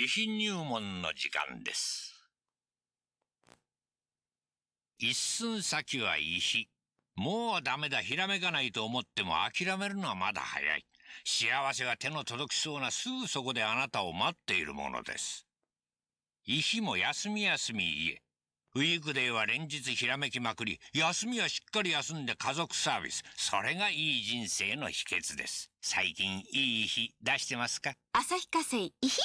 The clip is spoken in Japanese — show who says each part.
Speaker 1: 遺品入門の時間です。一寸先は遺品。もうダメだ、ひらめかないと思っても諦めるのはまだ早い。幸せが手の届きそうなすぐそこであなたを待っているものです。遺品も休み休み家。ウィークデーは連日ひらめきまくり、休みはしっかり休んで家族サービス。それがいい人生の秘訣です。最近いい日出してますか朝日課いひ